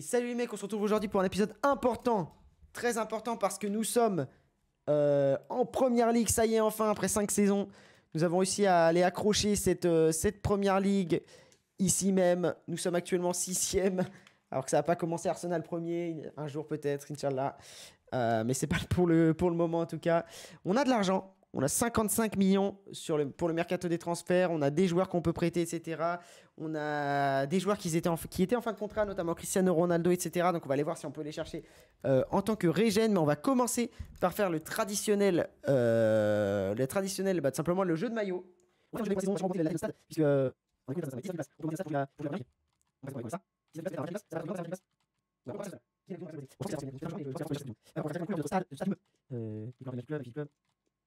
salut les mecs, on se retrouve aujourd'hui pour un épisode important, très important parce que nous sommes euh, en première ligue, ça y est enfin, après cinq saisons. Nous avons réussi à aller accrocher cette, euh, première ligue ici même. Nous sommes actuellement 6 alors que ça n'a pas commencé Arsenal premier, un jour peut-être, Inch'Allah. Euh, mais c'est pas pour le, pour le moment en tout cas. On a de l'argent, on a 55 millions sur le, pour le mercato des transferts. On a des joueurs qu'on peut prêter, etc. On a des joueurs qui étaient, en, qui étaient fin de contrat, notamment Cristiano Ronaldo, etc. Donc on va aller voir si on peut les chercher en tant que régène. Mais on va commencer par faire le traditionnel, le simplement le jeu de maillot.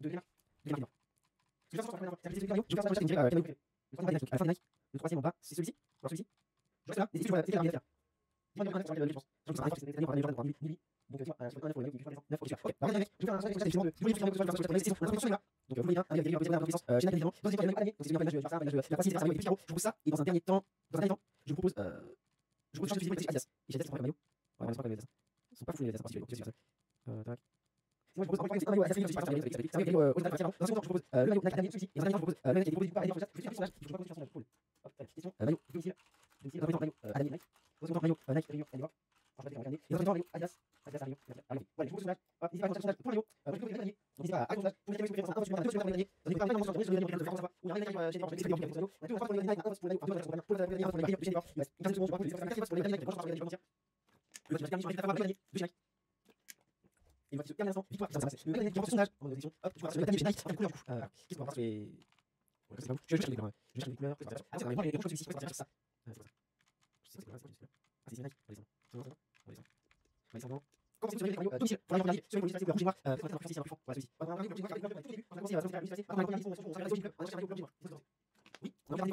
de you je je faire Je Je je Je je je je je Je je je vous il va se termine l'instant, victoire, ça passe. Le en hop, tu vois, le couleur Qu'est-ce va les. Je les couleurs. Je les couleurs.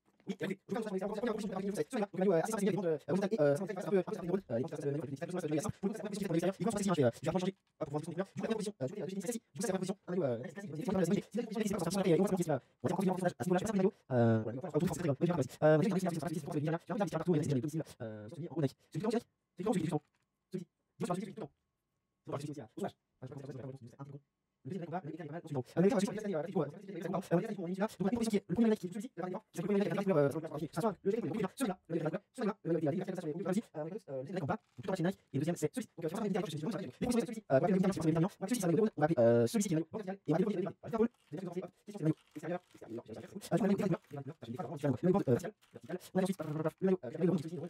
oui, oui, je Je fais un euh, le deuxième le deuxième le le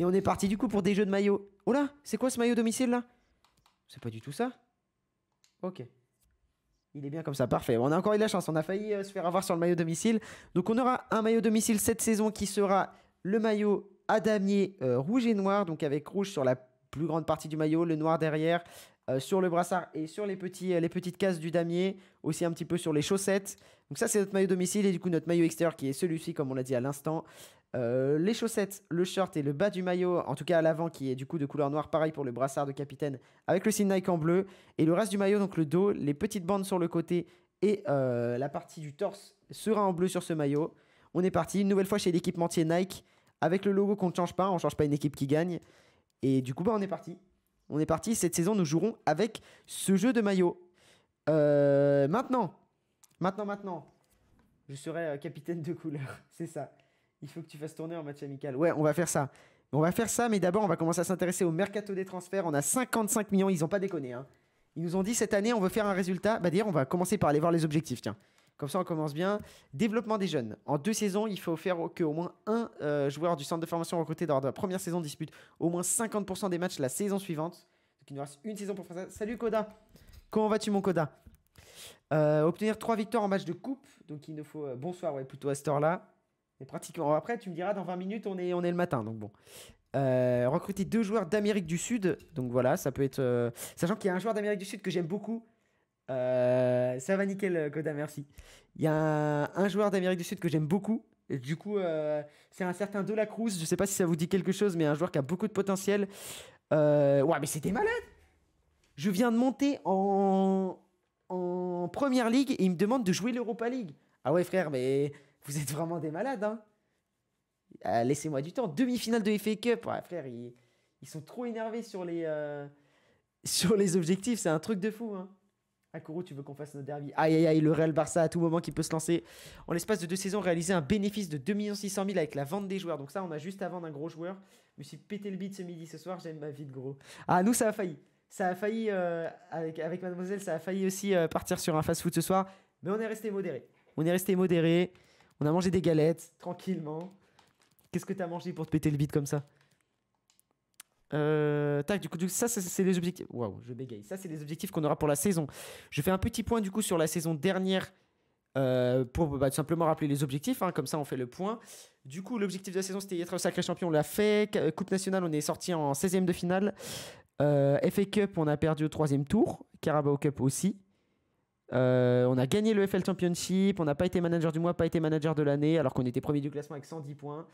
Et on est parti du coup pour des jeux de maillot. Oh là, c'est quoi ce maillot domicile là C'est pas du tout ça Ok. Il est bien comme ça, parfait. On a encore eu la chance, on a failli euh, se faire avoir sur le maillot domicile. Donc on aura un maillot domicile cette saison qui sera le maillot à damier euh, rouge et noir, donc avec rouge sur la plus grande partie du maillot, le noir derrière, euh, sur le brassard et sur les, les petites cases du damier, aussi un petit peu sur les chaussettes. Donc ça c'est notre maillot domicile et du coup notre maillot extérieur qui est celui-ci comme on l'a dit à l'instant. Euh, les chaussettes, le short et le bas du maillot, en tout cas à l'avant qui est du coup de couleur noire, pareil pour le brassard de capitaine avec le signe Nike en bleu. Et le reste du maillot, donc le dos, les petites bandes sur le côté et euh, la partie du torse sera en bleu sur ce maillot. On est parti, une nouvelle fois chez l'équipementier Nike avec le logo qu'on ne change pas, on ne change pas une équipe qui gagne. Et du coup, bah, on est parti. On est parti, cette saison nous jouerons avec ce jeu de maillot. Euh, maintenant, maintenant, maintenant, je serai capitaine de couleur, c'est ça il faut que tu fasses tourner en match amical. Ouais, on va faire ça. On va faire ça, mais d'abord, on va commencer à s'intéresser au mercato des transferts. On a 55 millions, ils n'ont pas déconné. Hein. Ils nous ont dit cette année, on veut faire un résultat. Bah, d'ailleurs, on va commencer par aller voir les objectifs, tiens. Comme ça, on commence bien. Développement des jeunes. En deux saisons, il faut faire qu'au moins un euh, joueur du centre de formation recruté dans la première saison dispute au moins 50% des matchs la saison suivante. Donc, il nous reste une saison pour faire ça. Salut, Koda. Comment vas-tu, mon Koda euh, Obtenir trois victoires en match de coupe. Donc, il nous faut. Euh, bonsoir, ouais, plutôt à cette heure-là pratiquement. Après, tu me diras, dans 20 minutes, on est, on est le matin. Donc bon. Euh, recruter deux joueurs d'Amérique du Sud. Donc voilà, ça peut être. Euh, sachant qu'il y a un joueur d'Amérique du Sud que j'aime beaucoup. Euh, ça va nickel, Goda, merci. Il y a un, joueur d'Amérique du Sud que j'aime beaucoup. du coup, c'est un certain De La Cruz. Je sais pas si ça vous dit quelque chose, mais un joueur qui a beaucoup de potentiel. ouais, mais c'était malade! Je viens de monter en, en première ligue et il me demande de jouer l'Europa League. Ah ouais, frère, mais vous êtes vraiment des malades, hein euh, Laissez-moi du temps. Demi-finale de FA Cup. frère, ils, sont trop énervés euh, sur les, objectifs. C'est un truc de fou, hein. Akuru, tu veux qu'on fasse notre derby Aïe, aïe, aïe, le Real Barça à tout moment qui peut se lancer. En l'espace de deux saisons, réaliser un bénéfice de 2 600 avec la vente des joueurs. Donc ça, on a juste à vendre un gros joueur. Je me suis pété le bide ce midi, ce soir, j'aime ma vie de gros. Ah, nous, ça a failli. Ça a failli, euh, avec, mademoiselle, ça a failli aussi partir sur un fast-food ce soir. Mais on est resté modéré. On est resté modéré. On a mangé des galettes, tranquillement. Qu'est-ce que t'as mangé pour te péter le bide comme ça euh, tac, du coup, ça, ça c'est les objectifs. Waouh, je bégaye. Ça, c'est les objectifs qu'on aura pour la saison. Je fais un petit point du coup sur la saison dernière euh, pour bah, simplement rappeler les objectifs. Hein, comme ça, on fait le point. Du coup, l'objectif de la saison, c'était être sacré champion. On l'a fait. Euh, Coupe nationale, on est sorti en 16e de finale. FA Cup, on a perdu au troisième tour. Carabao Cup aussi. Euh, on a gagné le FL Championship, on n'a pas été manager du mois, pas été manager de l'année, alors qu'on était premier du classement avec 110 points.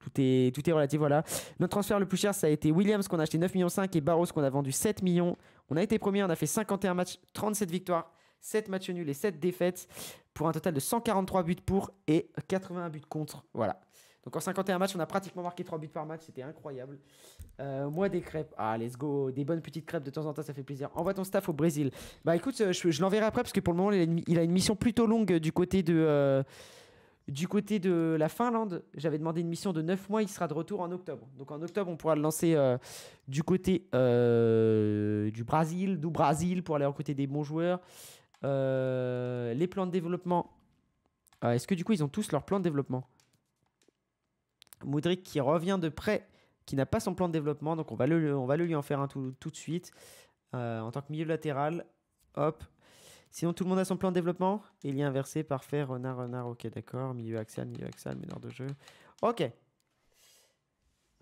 Tout est, tout est relatif, voilà. Notre transfert le plus cher, ça a été Williams qu'on a acheté 9,5 millions et Barros qu'on a vendu 7 millions. On a été premier, on a fait 51 matchs, 37 victoires, 7 matchs nuls et 7 défaites pour un total de 143 buts pour et 81 buts contre. Voilà. Donc en 51 matchs, on a pratiquement marqué 3 buts par match, c'était incroyable. Euh, moi, des crêpes. Ah, let's go. Des bonnes petites crêpes de temps en temps, ça fait plaisir. Envoie ton staff au Brésil. Bah écoute, euh, je, l'enverrai après parce que pour le moment, il a une, mission plutôt longue du côté de. Euh, du côté de la Finlande, j'avais demandé une mission de 9 mois, il sera de retour en octobre. Donc en octobre, on pourra le lancer du côté du Brésil, d'où Brésil, pour aller côté des bons joueurs. les plans de développement. Est-ce que du coup, ils ont tous leurs plans de développement Moudric qui revient de près, qui n'a pas son plan de développement, donc on va le, on va lui en faire un tout, de suite. Euh, en tant que milieu latéral, hop. Sinon, tout le monde a son plan de développement. il il est inversé, parfait, renard, renard, ok, d'accord. Milieu axial, milieu axial, meneur de jeu. Ok.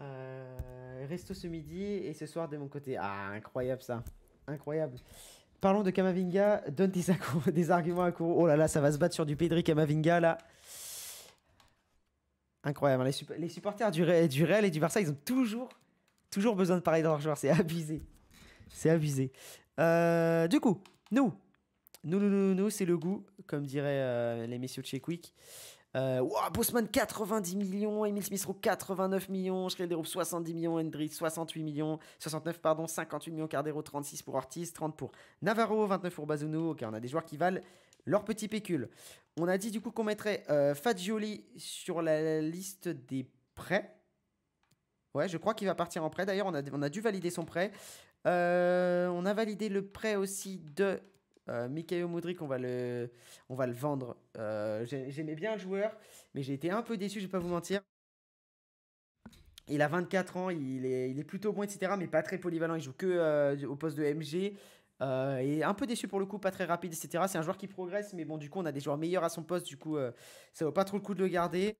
Euh, resto ce midi et ce soir de mon côté. Ah, incroyable ça. Incroyable. Parlons de Kamavinga. Donne des, des arguments à Kourou. Oh là là, ça va se battre sur du Pedri Kamavinga là. Incroyable. Hein. Les, supporters du, Real et du Barça, ils ont toujours, toujours besoin de parler de leurs joueurs. C'est abusé. C'est abusé. Euh, du coup, nous. Nous, nous, c'est le goût, comme diraient euh, les messieurs de chez Quick. 90 euh, millions, Emile smith 89 millions, Schrederoub 70 millions, Hendry 68 millions, 69 pardon, 58 millions, Cardero 36 pour Ortiz, 30 pour Navarro, 29 pour Bazuno. Ok, on a des joueurs qui valent leur petit pécule. On a dit du coup qu'on mettrait euh, Fagioli sur la liste des prêts. Ouais, je crois qu'il va partir en prêt. D'ailleurs, on a, on a dû valider son prêt. Euh, on a validé le prêt aussi de euh, Mikhail On va le, on va le vendre. Euh, j'aimais bien le joueur, mais j'ai été un peu déçu, je vais pas vous mentir. Il a 24 ans, il est, plutôt bon, etc. Mais pas très polyvalent. Il joue que euh, au poste de MG. Euh, et un peu déçu pour le coup, pas très rapide, etc. C'est un joueur qui progresse, mais bon, du coup, on a des joueurs meilleurs à son poste, du coup, euh, ça vaut pas trop le coup de le garder.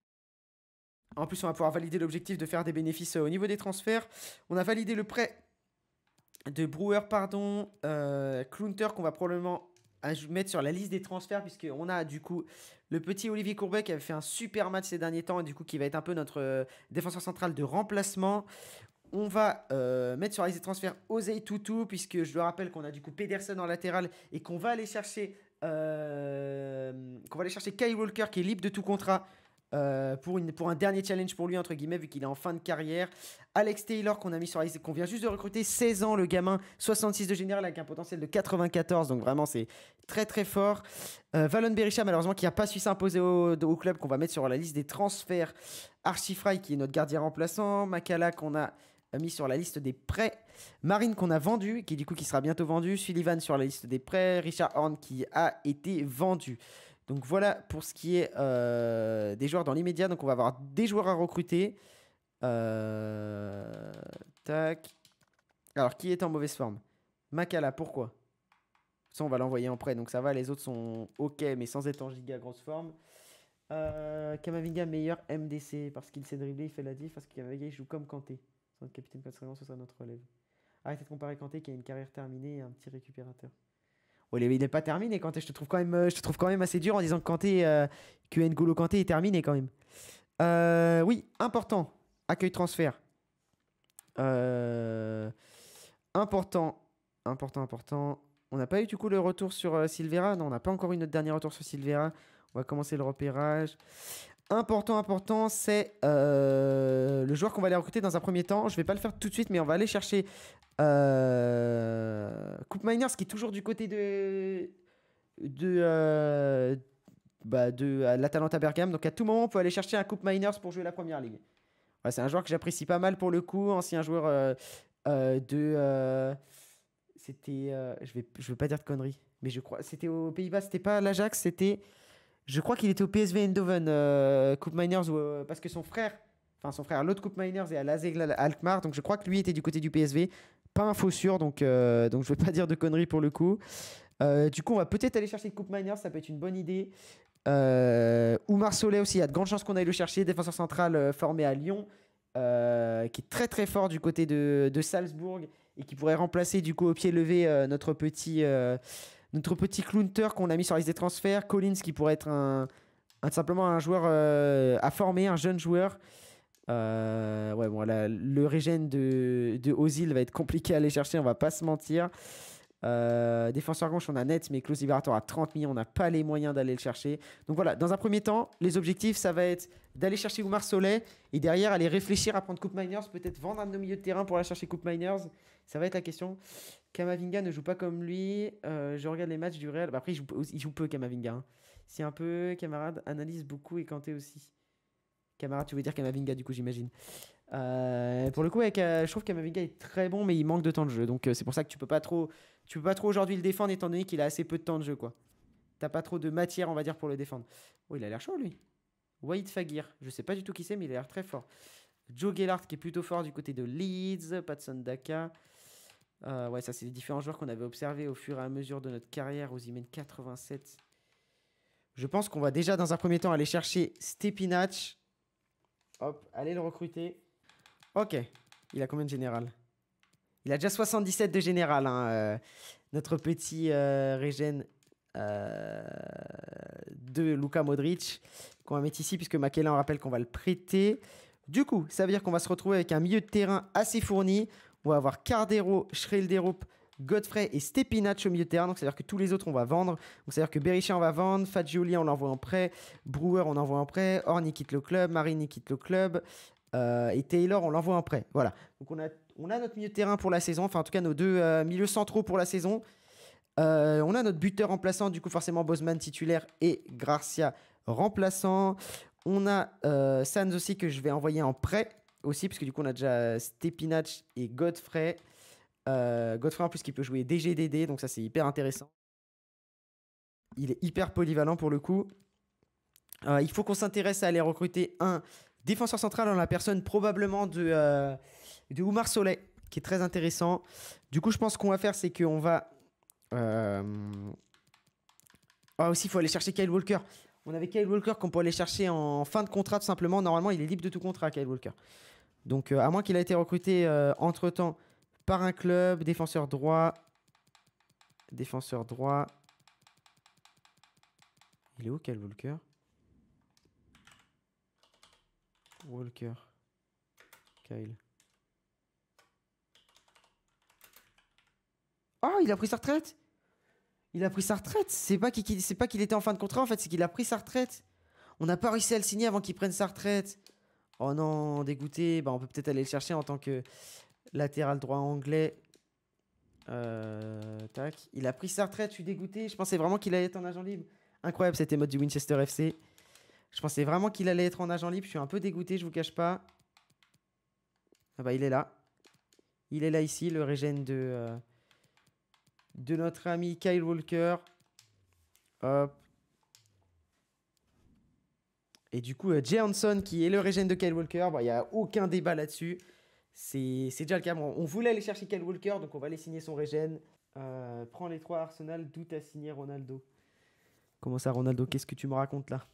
En plus, on va pouvoir valider l'objectif de faire des bénéfices euh, au niveau des transferts. On a validé le prêt de Brewer, pardon, Clunter, qu'on va probablement mettre sur la liste des transferts, puisqu'on a du coup le petit Olivier Courbet qui avait fait un super match ces derniers temps, et du coup qui va être un peu notre défenseur central de remplacement. On va euh, mettre sur la liste des transferts Osei Toutou, puisque je le rappelle qu'on a du coup Pedersen en latéral et qu'on va aller chercher Kai euh, qu'on va aller chercher Walker qui est libre de tout contrat. Euh, pour, une, pour un dernier challenge pour lui, entre guillemets, vu qu'il est en fin de carrière. Alex Taylor, qu'on a mis sur la liste, qu'on vient juste de recruter, 16 ans, le gamin, 66 de général, avec un potentiel de 94, donc vraiment, c'est très très fort. Valon Berisha, malheureusement, qui n'a pas su s'imposer au, au, club, qu'on va mettre sur la liste des transferts. Archifry, qui est notre gardien remplaçant. Makala, qu'on a mis sur la liste des prêts. Marine qu'on a vendu, qui du coup qui sera bientôt vendu. Sullivan sur la liste des prêts. Richard Horn qui a été vendu. Donc voilà pour ce qui est euh, des joueurs dans l'immédiat. Donc on va avoir des joueurs à recruter. Euh, tac. Alors qui est en mauvaise forme Makala, pourquoi Ça on va l'envoyer en prêt, donc ça va. Les autres sont ok, mais sans être en giga grosse forme. Euh, Kamavinga meilleur MDC parce qu'il sait dribbler, il fait la diff, parce que Kamavinga joue comme Kanté notre capitaine Cascarano, ce serait notre relève. Arrêtez de comparer Kanté qui a une carrière terminée et un petit récupérateur. Oh, il n'est pas terminé, Kanté. Je te trouve quand même, euh, je trouve quand même assez dur en disant que Kanté, euh, que N'Golo Kanté est terminé quand même. Euh, oui, important. Accueil transfert. important, important, important. On n'a pas eu du coup le retour sur Silvera. Non, on n'a pas encore eu notre dernier retour sur Silvera. On va commencer le repérage important, important, c'est euh, le joueur qu'on va aller recruter dans un premier temps. Je vais pas le faire tout de suite, mais on va aller chercher euh, Coupe Miners qui est toujours du côté de de euh, bah, l'Atalanta Bergame. Donc à tout moment, on peut aller chercher un Coupe Miners pour jouer la première ligue. c'est un joueur que j'apprécie pas mal pour le coup, ancien joueur de c'était je vais je veux pas dire de conneries, mais je crois c'était aux Pays-Bas, c'était pas l'Ajax, c'était je crois qu'il était au PSV Eindhoven, euh, Coupe Miners, euh, parce que son frère, enfin son frère, l'autre Coupe Miners est à Zegla e Alkmaar, donc je crois que lui était du côté du PSV. Pas info sûr, donc, je euh, donc je vais pas dire de conneries pour le coup. du coup, on va peut-être aller chercher Coupe Miners, ça peut être une bonne idée. Oumar Solé aussi, il y a de grandes chances qu'on aille le chercher, défenseur central formé à Lyon, qui est très très fort du côté de, de, Salzbourg et qui pourrait remplacer du coup au pied levé notre petit notre petit Clunter qu'on a mis sur liste des transferts. Collins qui pourrait être un, simplement un joueur euh, à former, un jeune joueur. Euh, ouais, bon, le régène de, de Ozil va être compliqué à aller chercher, on va pas se mentir. Euh, défenseur gauche, on a net, mais Klaus Liberator à 30 millions, on n'a pas les moyens d'aller le chercher. Donc voilà, dans un premier temps, les objectifs, ça va être d'aller chercher Oumar Solé et derrière aller réfléchir à prendre Coupe Miners, peut-être vendre un de nos milieux de terrain pour aller chercher Coupe Miners. Ça va être la question. Kamavinga ne joue pas comme lui. Euh, je regarde les matchs du Real. après, il joue, il joue peu, Kamavinga. Hein. C'est un peu, camarade, analyse beaucoup et Kanté aussi. Camarade, tu veux dire Kamavinga, du coup, j'imagine. Euh, pour le coup, avec, je trouve Kamavinga est très bon, mais il manque de temps de jeu. Donc, c'est pour ça que tu peux pas trop tu peux pas trop aujourd'hui le défendre étant donné qu'il a assez peu de temps de jeu, quoi. T'as pas trop de matière, on va dire, pour le défendre. Oh, il a l'air chaud, lui. White Fagir, je sais pas du tout qui c'est, mais il a l'air très fort. Joe Gellart, qui est plutôt fort du côté de Leeds, Patson Daka. Euh, ouais, ça, c'est les différents joueurs qu'on avait observés au fur et à mesure de notre carrière. aux Ozymen 87. Je pense qu'on va déjà, dans un premier temps, aller chercher Stepinach. Hop, allez le recruter. Ok, il a combien de général il a déjà 77 de général, hein, euh, notre petit euh, Régène euh, de Luca Modric, qu'on va mettre ici, puisque maquela on rappelle qu'on va le prêter. Du coup, ça veut dire qu'on va se retrouver avec un milieu de terrain assez fourni. On va avoir Cardero, Schrelderup, Godfrey et Stepinac au milieu de terrain. Donc, c'est-à-dire que tous les autres, on va vendre. Donc, cest dire que Berichet on va vendre. Fagioli, on l'envoie en prêt. Brewer, on l'envoie en prêt. Orni quitte le club. Marini quitte le club. et Taylor, on l'envoie en prêt. Voilà. Donc, on a on a notre milieu de terrain pour la saison, enfin en tout cas nos deux euh, milieux centraux pour la saison. Euh, on a notre buteur remplaçant, du coup forcément Bosman titulaire et Gracia remplaçant. On a euh, aussi que je vais envoyer en prêt aussi, parce que du coup on a déjà Stepinac et Godfrey. Godfrey en plus qui peut jouer DGDD, donc ça c'est hyper intéressant. Il est hyper polyvalent pour le coup. il faut qu'on s'intéresse à aller recruter un défenseur central en la personne probablement de de Oumar Soleil, qui est très intéressant. Du coup, je pense qu'on va faire, c'est qu'on va. Euh, ah, aussi, il faut aller chercher Kyle Walker. On avait Kyle Walker qu'on peut aller chercher en fin de contrat, tout simplement. Normalement, il est libre de tout contrat, Kyle Walker. Donc, euh, à moins qu'il ait été recruté euh, entre temps par un club, défenseur droit. Défenseur droit. Il est où, Kyle Walker Walker. Kyle. Oh, il a pris sa retraite Il a pris sa retraite C'est pas qu'il pas qu'il était en fin de contrat en fait, c'est qu'il a pris sa retraite. On n'a pas réussi à le signer avant qu'il prenne sa retraite. Oh non, dégoûté. Bah, on peut peut-être aller le chercher en tant que latéral droit anglais. Euh, tac. Il a pris sa retraite, je suis dégoûté. Je pensais vraiment qu'il allait être en agent libre. Incroyable c'était mode du Winchester FC. Je pensais vraiment qu'il allait être en agent libre. Je suis un peu dégoûté, je vous cache pas. Ah bah il est là. Il est là ici, le régène de, euh, de notre ami Kyle Walker. Hop. Et du coup, euh, Jay Hanson, qui est le régène de Kyle Walker, bah, il n'y a aucun débat là-dessus. C'est déjà le cas. On voulait aller chercher Kyle Walker, donc on va aller signer son régène. Euh, prends les trois Arsenal, d'où t'as signé Ronaldo Comment ça, Ronaldo Qu'est-ce que tu me racontes là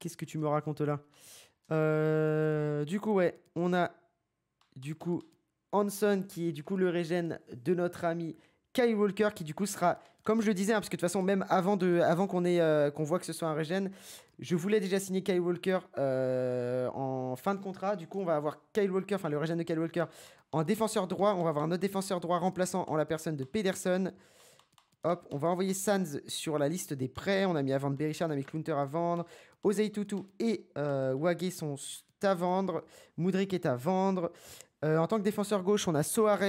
Qu'est-ce que tu me racontes là euh, Du coup, ouais, on a du coup Hanson, qui est du coup le régène de notre ami Kyle Walker qui du coup sera, comme je le disais, hein, parce que de toute façon même avant, de, avant qu'on ait euh, qu'on voit que ce soit un regen, je voulais déjà signer Kyle Walker euh, en fin de contrat. Du coup on va avoir Kyle Walker, enfin le régène de Kyle Walker en défenseur droit. On va avoir un autre défenseur droit remplaçant en la personne de Pedersen. Hop, on va envoyer Sands sur la liste des prêts. On a mis à vendre Berichard, on a mis Clunter à vendre. Osei Tutu et euh, sont à vendre. Moudric est à vendre. Euh, en tant que défenseur gauche, on a Soares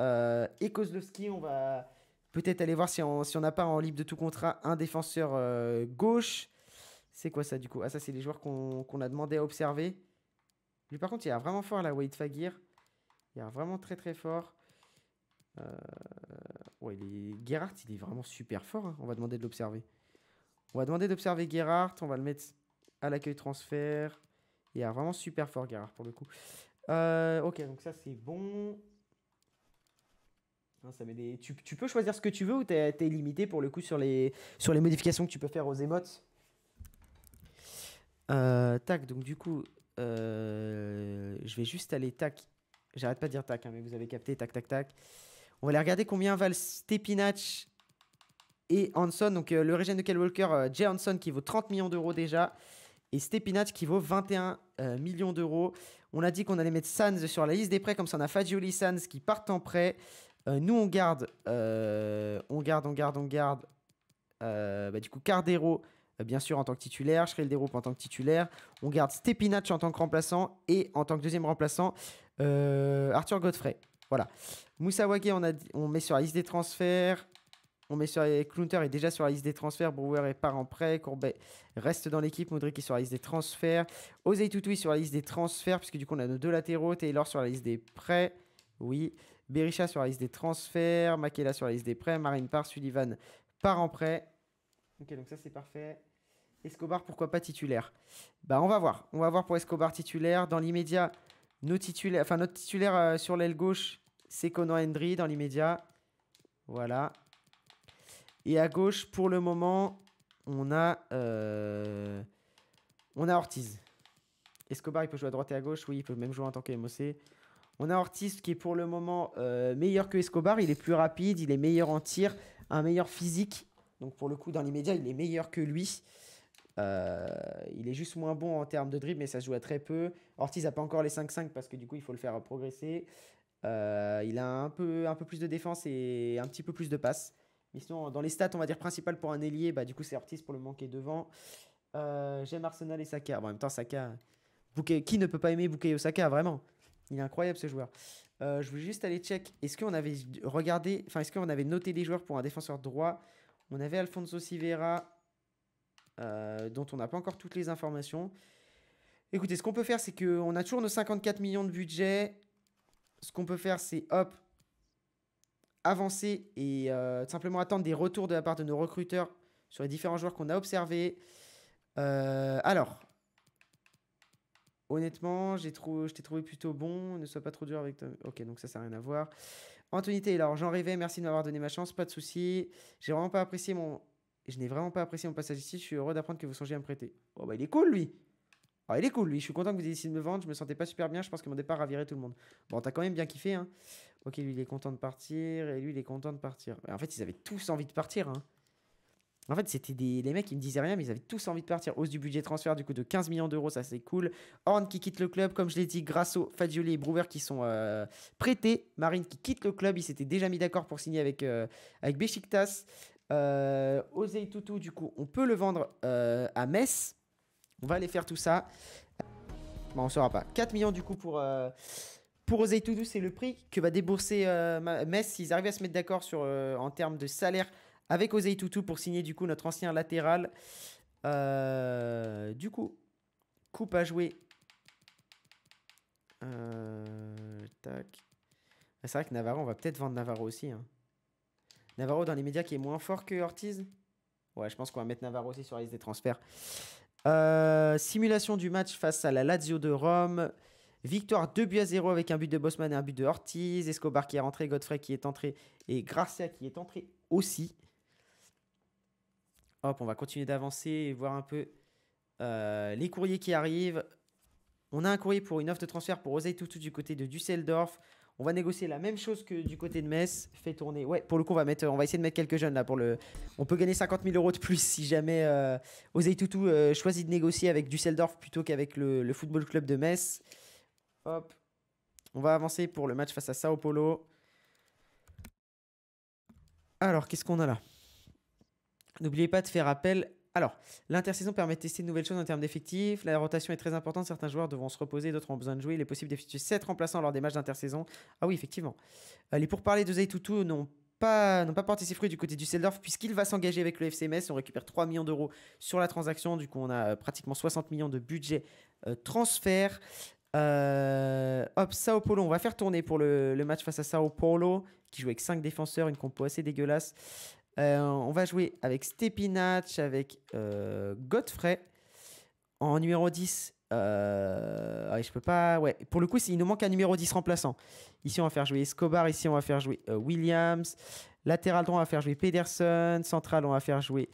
euh, et Kozlowski, on va peut-être aller voir si on n'a pas en libre de tout contrat un défenseur euh, gauche. C'est quoi ça du coup Ah, ça, c'est les joueurs qu'on a demandé à observer. Lui, par contre, il y a vraiment fort là, Wade Fagir. Il a vraiment très très fort. Euh... Ouais, Gerhardt, il est vraiment super fort. Hein. On va demander de l'observer. On va demander d'observer Gerhardt. On va le mettre à l'accueil transfert. Il y a vraiment super fort, Gerhardt, pour le coup. Euh, ok, donc ça c'est bon. Hein, tu, peux choisir ce que tu veux ou t'es es limité pour le coup sur les, sur les modifications que tu peux faire aux émotes euh, Tac, donc du coup, euh, je vais juste aller tac. J'arrête pas de dire tac, hein, mais vous avez capté, tac, tac, tac. On va aller regarder combien valent Stepinach et Hanson. Donc euh, le régime de Kyle Walker, Jay Hanson qui vaut 30 millions d'euros déjà. Et Stepinach qui vaut 21 millions d'euros. On a dit qu'on allait mettre Sans sur la liste des prêts, comme ça on a Fagioli Sans qui part en prêt. Euh, nous, euh, on garde, on garde, on garde, on euh, garde, bah, du coup, Cardero, bien sûr, en tant que titulaire, Schrelderoup en tant que titulaire. On garde Stepinac en tant que remplaçant et en tant que deuxième remplaçant, Arthur Godfrey. Voilà. Moussa on, a, on met sur la liste des transferts. On met sur Clunter est déjà sur la liste des transferts. Brewer est part en prêt. Courbet reste dans l'équipe. Modric est sur la liste des transferts. Osei oui, sur la liste des transferts, puisque du coup on a nos deux latéraux. Taylor sur la liste des prêts. Oui. Berisha sur la liste des transferts, Makela sur la liste des prêts, Marine part, Sullivan part en prêt. Ok, donc ça c'est parfait. Escobar, pourquoi pas titulaire Bah on va voir. On va voir pour Escobar titulaire. Dans l'immédiat, notre titulaire euh, sur l'aile gauche, c'est Conan Hendry dans l'immédiat. Voilà. Et à gauche, pour le moment, on a, euh, on a Ortiz. Escobar, il peut jouer à droite et à gauche. Oui, il peut même jouer en tant que MOC. On a Ortiz qui est pour le moment euh, meilleur que Escobar. Il est plus rapide, il est meilleur en tir, un meilleur physique. Donc pour le coup, dans l'immédiat, il est meilleur que lui. Euh, il est juste moins bon en termes de dribble, mais ça se joue à très peu. Ortiz n'a pas encore les 5-5 parce que du coup, il faut le faire progresser. Euh, il a un peu, un peu plus de défense et un petit peu plus de passe. Mais sinon, dans les stats, on va dire principal pour un ailier, bah, du coup, c'est Ortiz pour le manquer devant. J'aime Arsenal et Saka. en même temps, Saka. Bouquet... Qui ne peut pas aimer Bouquet Saka, vraiment il est incroyable ce joueur. Euh, je voulais juste aller check. Est-ce qu'on avait regardé, enfin, est-ce qu'on avait noté des joueurs pour un défenseur droit On avait Alfonso Sivera, euh, dont on n'a pas encore toutes les informations. Écoutez, ce qu'on peut faire, c'est qu'on a toujours nos 54 millions de budget. Ce qu'on peut faire, c'est hop, avancer et euh, simplement attendre des retours de la part de nos recruteurs sur les différents joueurs qu'on a observés. alors, Honnêtement, j'ai trouvé, je t'ai trouvé plutôt bon. Ne sois pas trop dur avec toi. Ok, donc ça, ça n'a rien à voir. Anthony Taylor, j'en rêvais. Merci de m'avoir donné ma chance. Pas de souci. J'ai vraiment pas apprécié mon. Je n'ai vraiment pas apprécié mon passage ici. Je suis heureux d'apprendre que vous songez à me prêter. Oh, bah, il est cool, lui. Ah, il est cool, lui. Je suis content que vous ayez décidé de me vendre. Je me sentais pas super bien. Je pense que mon départ a viré tout le monde. Bon, t'as quand même bien kiffé, hein. Ok, lui, il est content de partir. Et lui, il est content de partir. Bah, en fait, ils avaient tous envie de partir, hein. En fait, c'était des les mecs qui me disaient rien, mais ils avaient tous envie de partir. Hausse du budget transfert du coup de 15 millions d'euros, ça c'est cool. Horn qui quitte le club, comme je l'ai dit, Grasso, Fadioli et Brouwer qui sont euh, prêtés. Marine qui quitte le club, ils s'étaient déjà mis d'accord pour signer avec, euh, avec Besiktas. Euh, Osei Toutou, du coup, on peut le vendre euh, à Metz. On va aller faire tout ça. Bon, on ne saura pas. 4 millions du coup pour pour Osei Toutou, c'est le prix que va débourser Metz s'ils arrivent à se mettre d'accord en termes de salaire avec Osei Toutou pour signer du coup notre ancien latéral. Euh, du coup, coupe à jouer. Euh, tac. Ah, c'est vrai que Navarro, on va peut-être vendre Navarro aussi. Hein. Navarro dans les médias qui est moins fort que Ortiz. Ouais, je pense qu'on va mettre Navarro aussi sur la liste des transferts. Euh, simulation du match face à la Lazio de Rome. Victoire 2 buts à 0 avec un but de Bosman et un but de Ortiz. Escobar qui est rentré, Godfrey qui est entré et Gracia qui est entré aussi. Hop, on va continuer d'avancer et voir un peu euh, les courriers qui arrivent. On a un courrier pour une offre de transfert pour Osei tout du côté de Düsseldorf. On va négocier la même chose que du côté de Metz. Fait tourner. Ouais, pour le coup, on va, mettre, on va essayer de mettre quelques jeunes là. Pour le... On peut gagner 50 000 euros de plus si jamais euh, Osei Toutou euh, choisit de négocier avec Düsseldorf plutôt qu'avec le, le, football club de Metz. Hop. On va avancer pour le match face à Sao Paulo. Alors, qu'est-ce qu'on a là N'oubliez pas de faire appel. Alors, l'intersaison permet de tester de nouvelles choses en termes d'effectifs. La rotation est très importante. Certains joueurs devront se reposer, d'autres ont besoin de jouer. Il est possible d'effectuer 7 remplaçants lors des matchs d'intersaison. Ah oui, effectivement. Euh, les pourparlers de Zaytoutou n'ont pas, n'ont pas porté ses fruits du côté du Seldorf puisqu'il va s'engager avec le FCMS. On récupère 3 millions d'euros sur la transaction. Du coup, on a euh, pratiquement 60 millions de budget euh, transfert. hop, Sao Paulo, on va faire tourner pour le, le, match face à Sao Paulo, qui joue avec 5 défenseurs, une compo assez dégueulasse. Euh, on va jouer avec Stepinac, avec euh, Godfrey. En numéro 10, euh, je peux pas. Ouais, pour le coup, il nous manque un numéro 10 remplaçant. Ici, on va faire jouer Escobar. Ici, on va faire jouer euh, Williams. Latéral droit, on va faire jouer Pedersen. Central, on va faire jouer.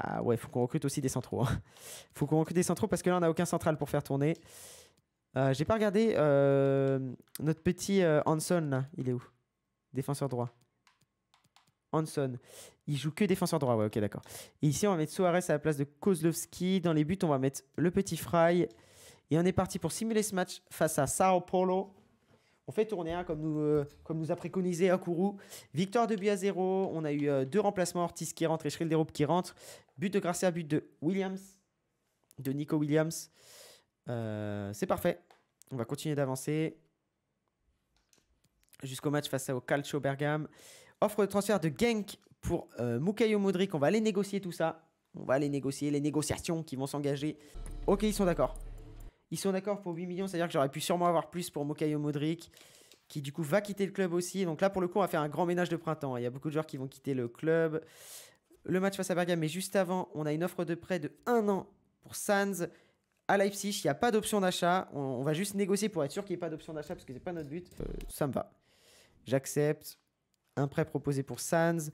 Ah ouais, faut qu'on recrute aussi des centraux. Hein. Faut qu'on recrute des centraux parce que là, on n'a aucun central pour faire tourner. J'ai pas regardé notre petit Hanson Il est où Défenseur droit. Hanson. Il joue que défenseur droit. ok, d'accord. ici, on va mettre Soares à la place de Kozlowski. Dans les buts, on va mettre le petit Fry. Et on est parti pour simuler ce match face à Sao Paulo. On fait tourner hein, comme nous, euh, comme nous a préconisé Akourou. Victoire de but à 0. On a eu euh, deux remplacements Ortiz qui rentre et Shrill qui rentre. But de Garcia, but de Williams. De Nico Williams. Euh, c'est parfait. On va continuer d'avancer jusqu'au match face au Calcio Bergame. Offre de transfert de Genk pour euh, Mukayo Modric. On va aller négocier tout ça. On va aller négocier les négociations qui vont s'engager. Ok, ils sont d'accord. Ils sont d'accord pour 8 millions, c'est-à-dire que j'aurais pu sûrement avoir plus pour Mukayo Modric, qui du coup va quitter le club aussi. Donc là, pour le coup, on va faire un grand ménage de printemps. Il y a beaucoup de joueurs qui vont quitter le club. Le match face à Bergam. mais juste avant, on a une offre de prêt de 1 an pour Sanz à Leipzig. Il n'y a pas d'option d'achat. On, va juste négocier pour être sûr qu'il n'y ait pas d'option d'achat, parce que c'est pas notre but. Euh, ça me va. J'accepte un prêt proposé pour Sanz.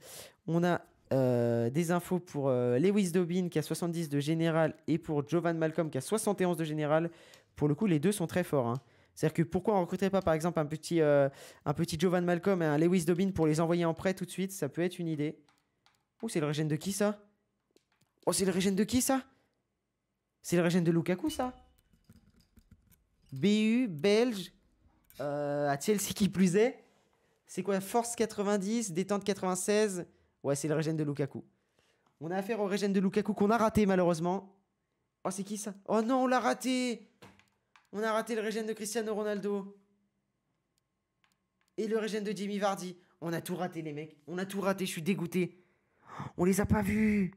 On a euh, des infos pour euh, Lewis Dobin qui a 70 de général et pour Jovan Malcolm qui a 71 de général. Pour le coup, les deux sont très forts. Hein. C'est-à-dire que pourquoi on recruterait pas par exemple un petit, euh, un petit Jovan Malcolm et un Lewis Dobin pour les envoyer en prêt tout de suite Ça peut être une idée. ou oh, c'est le régène de qui ça Oh, c'est le régène de qui ça C'est le régène de Lukaku ça BU belge à Chelsea qui plus est. C'est quoi Force 90, détente 96. Ouais, c'est le régène de Lukaku. On a affaire au régène de Lukaku qu'on a raté malheureusement. Oh, c'est qui ça Oh non, on l'a raté On a raté le régène de Cristiano Ronaldo. Et le régène de Jimmy Vardy. On a tout raté, les mecs. On a tout raté, je suis dégoûté. On les a pas vus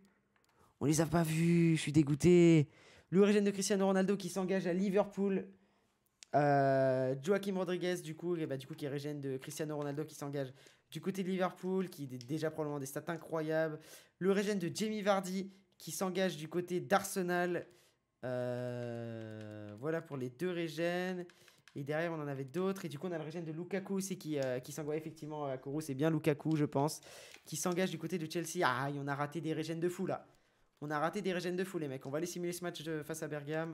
On les a pas vus, je suis dégoûté. Le régène de Cristiano Ronaldo qui s'engage à Liverpool. Euh, Joaquim Rodriguez, du coup, et bah, du coup, qui est régène de Cristiano Ronaldo qui s'engage du côté de Liverpool, qui est déjà probablement des stats incroyables. Le régène de Jamie Vardy qui s'engage du côté d'Arsenal. Euh, voilà pour les deux régènes. Et derrière, on en avait d'autres. Et du coup, on a le régène de Lukaku aussi qui, euh, qui s'engage effectivement à Kourou. C'est bien Lukaku, je pense. Qui s'engage du côté de Chelsea. Ah, on a raté des régènes de fou là. On a raté des régènes de fou, les mecs. On va aller simuler ce match face à Bergam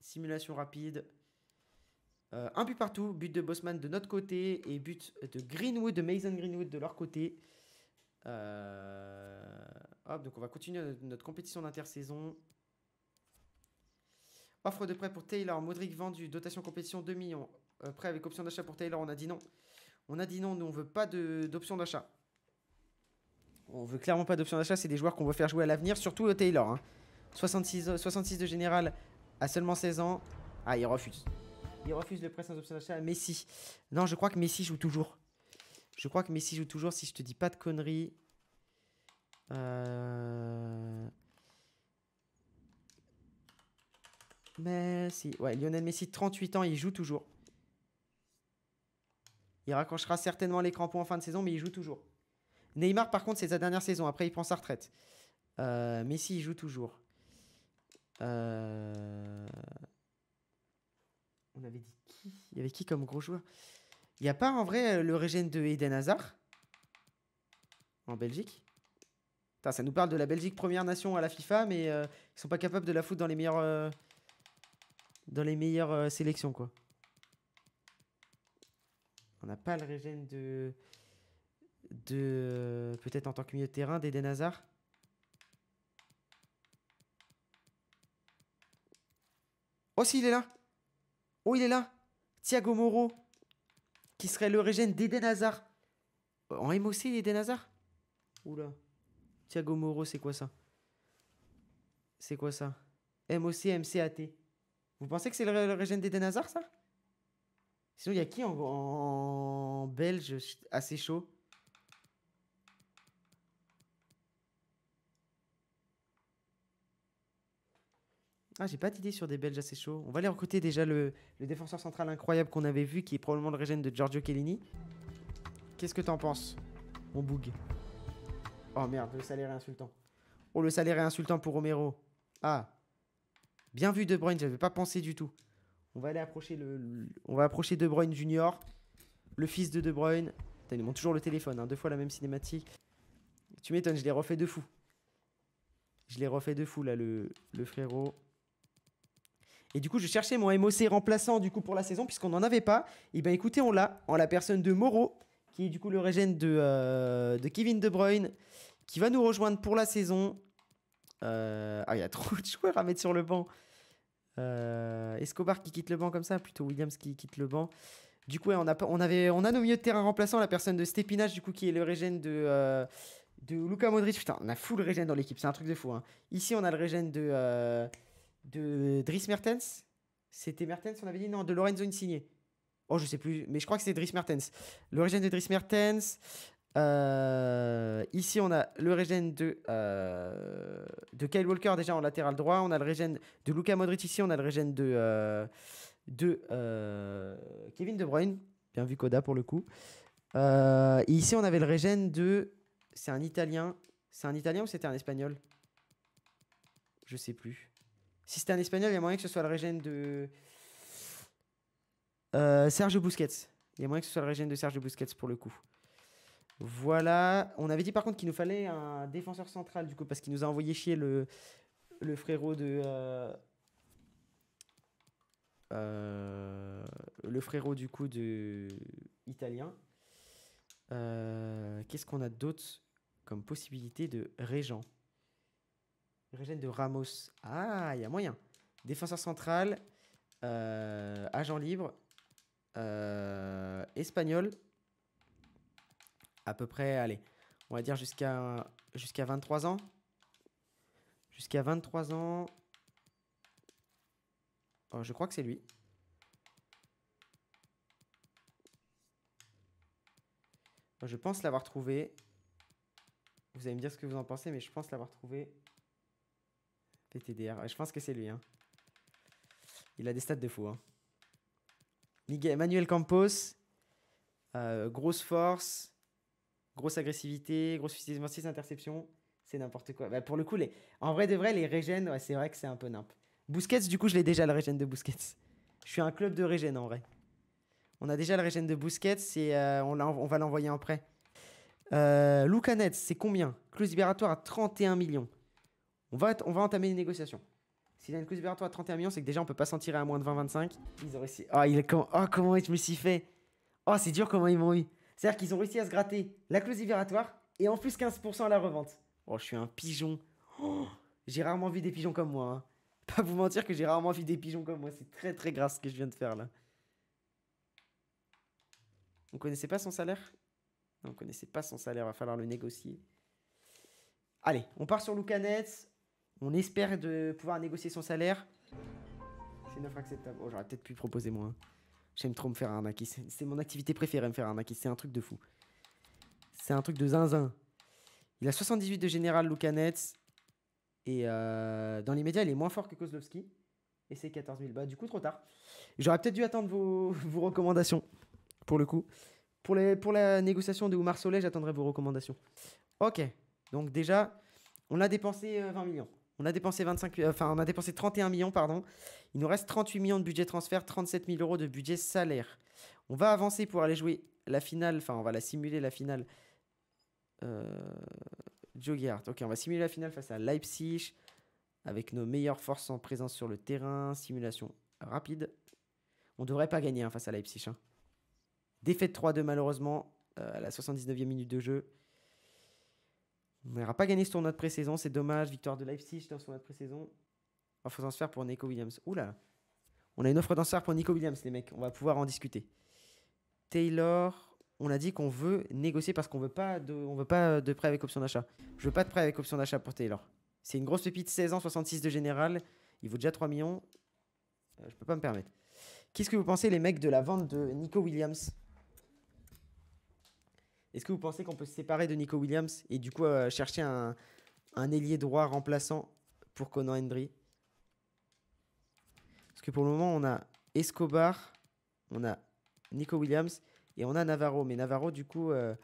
Simulation rapide. Euh, un but partout, but de Bosman de notre côté et but de Greenwood, de Mason Greenwood de leur côté. Euh, hop, donc on va continuer notre, compétition d'intersaison. Offre de prêt pour Taylor, Modric vendu, dotation compétition 2 millions. Euh, prêt avec option d'achat pour Taylor, on a dit non. On a dit non, nous on veut pas d'option d'achat. On veut clairement pas d'option d'achat, c'est des joueurs qu'on veut faire jouer à l'avenir, surtout Taylor. 66, hein. 66 de général à seulement 16 ans. Ah, il refuse. Il refuse le prêt sans observation à Messi. Non, je crois que Messi joue toujours. Je crois que Messi joue toujours, si je te dis pas de conneries. Euh, Messi. Ouais, Lionel Messi, 38 ans, il joue toujours. Il raccrochera certainement les crampons en fin de saison, mais il joue toujours. Neymar, par contre, c'est sa dernière saison. Après, il prend sa retraite. Euh, Messi, il joue toujours. Euh... On avait dit qui Il y avait qui comme gros joueur Il n'y a pas en vrai euh, le régène de Eden Hazard en Belgique ça nous parle de la Belgique première nation à la FIFA, mais euh, ils sont pas capables de la foutre dans les meilleures, euh, dans les meilleures sélections, quoi. On n'a pas le régène de, de peut-être en tant que milieu de terrain d'Eden Hazard. Oh, si, il est là Oh, il est là Thiago Moro, qui serait l'origine d'Eden Hazard. Euh, en MOC, Eden Hazard Oula. Thiago Moro, c'est quoi ça C'est quoi ça MOC, MCAT. Vous pensez que c'est l'origine d'Eden Hazard, ça Sinon, il y a qui en belge assez chaud Ah, j'ai pas d'idée sur des Belges assez chauds. On va aller recruter déjà le, défenseur central incroyable qu'on avait vu, qui est probablement le régène de Giorgio Chiellini. Qu'est-ce que t'en penses, mon boug Oh merde, le salaire est insultant. Oh, le salaire est insultant pour Romero. Ah. Bien vu De Bruyne, j'avais pas pensé du tout. On va aller approcher le, on va approcher De Bruyne Junior, le fils de De Bruyne. Putain, ils m'ont toujours le téléphone, hein, deux fois la même cinématique. Tu m'étonnes, je l'ai refait de fou. Je l'ai refait de fou là, le frérot. Et du coup, je cherchais mon MOC remplaçant du coup pour la saison, puisqu'on n'en avait pas. Et bien écoutez, on l'a en la personne de Moreau, qui est du coup le régène de, euh, de Kevin De Bruyne, qui va nous rejoindre pour la saison. Euh, ah, il y a trop de joueurs à mettre sur le banc. Euh, Escobar qui quitte le banc comme ça, plutôt Williams qui quitte le banc. Du coup, on, a, on, avait, on a nos milieux de terrain remplaçants, la personne de Stepinage, du coup, qui est le régène de, de Luca Modric. Putain, on a full régène dans l'équipe, c'est un truc de fou. Hein. Ici, on a le régène de de Dries Mertens. C'était Mertens, on avait dit non, de Lorenzo Insigne. Oh, je sais plus, mais je crois que c'est Dries Mertens. L'origine de Dries Mertens. Euh, ici, on a le régène de, euh, de Kyle Walker déjà en latéral droit. On a le régène de Luca Modric ici. On a le régène de, euh, de Kevin De Bruyne. Bien vu Coda pour le coup. ici, on avait le régène de. C'est un Italien. C'est un Italien ou c'était un Espagnol Je sais plus. Si c'était un espagnol, il y a moyen que ce soit le régène de. Euh, Serge Busquets. Il y a moyen que ce soit le régène de Serge Busquets pour le coup. Voilà. On avait dit par contre qu'il nous fallait un défenseur central du coup parce qu'il nous a envoyé chier le, frérot de. Euh, euh, le frérot du coup de italien. Qu'est-ce qu'on a d'autre comme possibilité de régent Régène de Ramos. Ah, il y a moyen. Défenseur central, euh, agent libre, euh, espagnol. À peu près, allez, on va dire jusqu'à jusqu'à 23 ans. Jusqu'à 23 ans. Oh, je crois que c'est lui. Je pense l'avoir trouvé. Vous allez me dire ce que vous en pensez, mais je pense l'avoir trouvé. PTDR. Je pense que c'est lui. Hein. Il a des stats de fou. Hein. Manuel Campos. Euh, grosse force. Grosse agressivité. Grosse physiquement 6 interceptions. C'est n'importe quoi. Bah, pour le coup, en vrai de vrai, les régènes, c'est vrai que c'est un peu nimp. Busquets, du coup, je l'ai déjà le régène de Busquets. Je suis un club de régène en vrai. On a déjà le régène de Busquets et euh, on, va l'envoyer en prêt. Euh, c'est combien Clause libératoire à 31 millions. On va, entamer les négociations. S'il a une clause cause à 31 millions, c'est que déjà on peut pas s'en tirer à moins de 20-25. Ils ont réussi. oh, il... Ah, comment je me suis fait Oh, c'est dur comment ils m'ont eu. C'est-à-dire qu'ils ont réussi à se gratter la clause libératoire et en plus 15% à la revente. Oh, je suis un pigeon. Oh, j'ai rarement vu des pigeons comme moi. Hein. Pas vous mentir que j'ai rarement vu des pigeons comme moi. C'est très très grave ce que je viens de faire là. On connaissait pas son salaire Non, on connaissait pas son salaire. Va falloir le négocier. Allez, on part sur Lucanet. On espère de pouvoir négocier son salaire. C'est une offre acceptable. Oh, j'aurais peut-être pu proposer moins. Hein. J'aime trop me faire arnaquer. C'est mon activité préférée, me faire un arnaquer. C'est un truc de fou. C'est un truc de zinzin. Il a 78 de général Lukanets. Et euh, dans l'immédiat, il est moins fort que Kozlowski. Et c'est 14 000. Bah, du coup, trop tard. J'aurais peut-être dû attendre vos, recommandations, pour le coup. Pour, les, pour la négociation de Oumar Soleil, j'attendrai vos recommandations. Ok. Donc, déjà, on a dépensé 20 euh, millions. On a dépensé 25, enfin, on a dépensé 31 millions, pardon. Il nous reste 38 millions de budget transfert, 37 000 euros de budget salaire. On va avancer pour aller jouer la finale, enfin, on va la simuler la finale. Euh... Ok, on va simuler la finale face à Leipzig avec nos meilleures forces en présence sur le terrain. Simulation rapide. On devrait pas gagner hein, face à Leipzig. Hein. Défaite 3-2 malheureusement euh, à la 79e minute de jeu. On n'aura pas gagné ce tournoi de pré-saison, c'est dommage. Victoire de Leipzig dans ce tournoi de pré-saison. Offre transfert pour Nico Williams. Oula On a une offre transfert pour Nico Williams, les mecs. On va pouvoir en discuter. Taylor, on a dit qu'on veut négocier parce qu'on veut pas de, on veut pas de prêt avec option d'achat. Je veux pas de prêt avec option d'achat pour Taylor. C'est une grosse pépite, 16 ans, 66 de général. Il vaut déjà 3 millions. Je euh, je peux pas me permettre. Qu'est-ce que vous pensez, les mecs, de la vente de Nico Williams est-ce que vous pensez qu'on peut se séparer de Nico Williams et du coup euh, chercher un, un ailier droit remplaçant pour Conan Hendry Parce que pour le moment, on a Escobar, on a Nico Williams et on a Navarro. Mais Navarro, du coup, euh,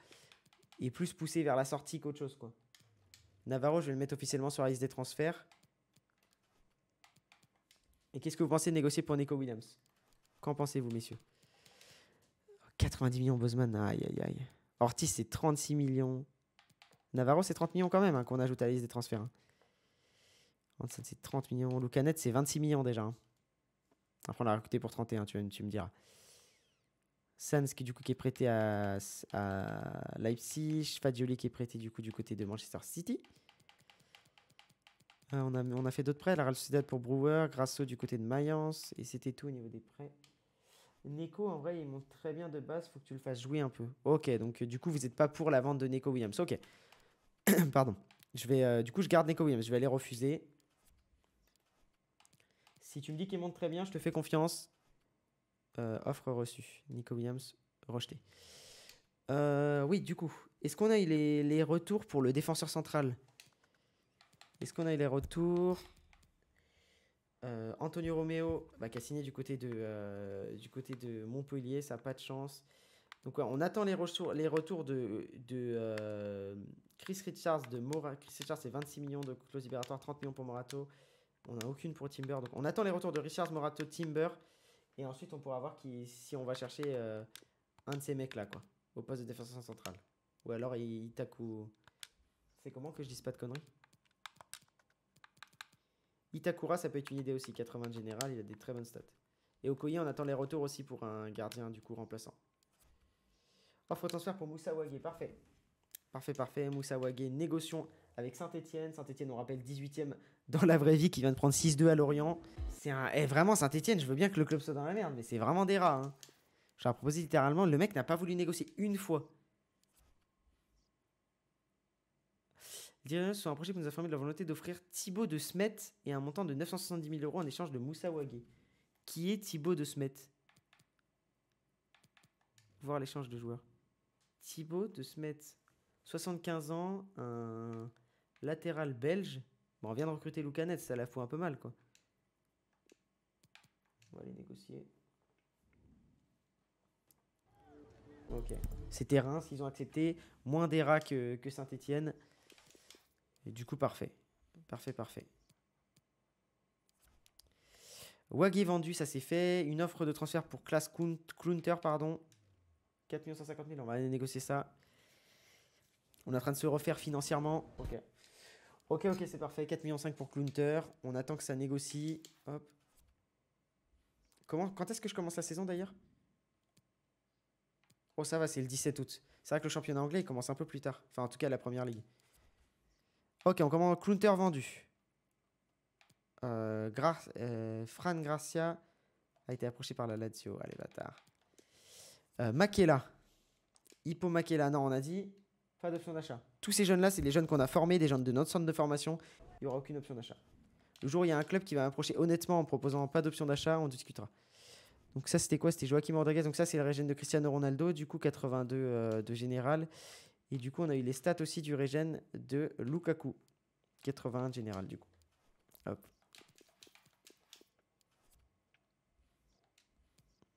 est plus poussé vers la sortie qu'autre chose. Quoi. Navarro, je vais le mettre officiellement sur la liste des transferts. Et qu'est-ce que vous pensez de négocier pour Nico Williams Qu'en pensez-vous, messieurs 90 millions Bosman, aïe aïe aïe. Ortiz, c'est 36 millions. Navarro, c'est 30 millions quand même hein, qu'on ajoute à la liste des transferts. Hein. c'est 30 millions. Lucanet, c'est 26 millions déjà. Après, hein. on l'a recruté pour 31, tu, me diras. Sans qui du coup qui est prêté à, Leipzig, Fadioli, qui est prêté du coup du côté de Manchester City. Euh, on, a, on a fait d'autres prêts, la Real pour Brewer, Grasso du côté de Mayence, et c'était tout au niveau des prêts. Neko, en vrai, il monte très bien de base, faut que tu le fasses jouer un peu. Ok, donc euh, du coup, vous n'êtes pas pour la vente de Neko Williams. Ok. Pardon. Je vais, euh, du coup, je garde Neko Williams, je vais aller refuser. Si tu me dis qu'il monte très bien, je te fais confiance. Euh, offre reçue. Nico Williams rejeté. oui, du coup, est-ce qu'on a les, les, retours pour le défenseur central Est-ce qu'on a les retours euh, Antonio Romeo bah, qui a signé du côté de, euh, du côté de Montpellier, ça n'a pas de chance. Donc on attend les, retours, les retours de, de euh, Chris Richards de Morat, Chris Richards c'est 26 millions de clause libératoire, 30 millions pour Morato. On n'a aucune pour Timber. Donc on attend les retours de Richards, Morato, Timber. Et ensuite on pourra voir qui, si on va chercher un de ces mecs là quoi. Au poste de défenseur central. Ou alors Itaku. C'est comment que je dise pas de conneries Itakura, ça peut être une idée aussi. 80 de général, il a des très bonnes stats. Et Okoye, on attend les retours aussi pour un gardien du coup remplaçant. Offre transfert pour Moussa Wagé, parfait. Parfait, parfait. Moussa Wagé, négocions avec Saint-Etienne. Saint-Etienne, on rappelle, 18ème dans la vraie vie, qui vient de prendre 6-2 à Lorient. C'est un... Eh, vraiment, Saint-Etienne, je veux bien que le club soit dans la merde, mais c'est vraiment des rats. Hein. leur ai proposé littéralement, le mec n'a pas voulu négocier une fois. Les Iraniens se sont approchés nous informer de la volonté d'offrir Thibaut de Smet et un montant de 970 000 euros en échange de Moussa Qui est Thibaut de Smet Voir l'échange de joueurs. Thibaut de Smet, 75 ans, un latéral belge. Bon, on vient de recruter Lucanet, ça la fout un peu mal, quoi. On va aller négocier. Ok. C'était Reims, ils ont accepté. Moins d'ERA que, que Saint-Etienne. Et du coup, parfait. Parfait, parfait. est vendu, ça c'est fait. Une offre de transfert pour Class Clunter, pardon. 4 on va aller négocier ça. On est en train de se refaire financièrement. Ok. Ok, ok, c'est parfait. 4 millions pour Clunter. On attend que ça négocie. Hop. Comment, quand est-ce que je commence la saison d'ailleurs Oh, ça va, c'est le 17 août. C'est vrai que le championnat anglais commence un peu plus tard. Enfin, en tout cas, la première ligue. Ok, on commence. Clunter vendu. Euh, euh, Fran Gracia a été approché par la Lazio. Allez, bâtard. Euh, Makela. Hippo Makela. Non, on a dit pas d'option d'achat. Tous ces jeunes-là, c'est des jeunes qu'on a formés, des jeunes de notre centre de formation. Il n'y aura aucune option d'achat. Le jour où il y a un club qui va approcher honnêtement en proposant pas d'option d'achat, on discutera. Donc ça, c'était quoi C'était Joaquim Rodriguez. Donc ça, c'est le régime de Cristiano Ronaldo, du coup 82 euh, de général. Et du coup, on a eu les stats aussi du régène de Lukaku. 81 général, du coup. Hop.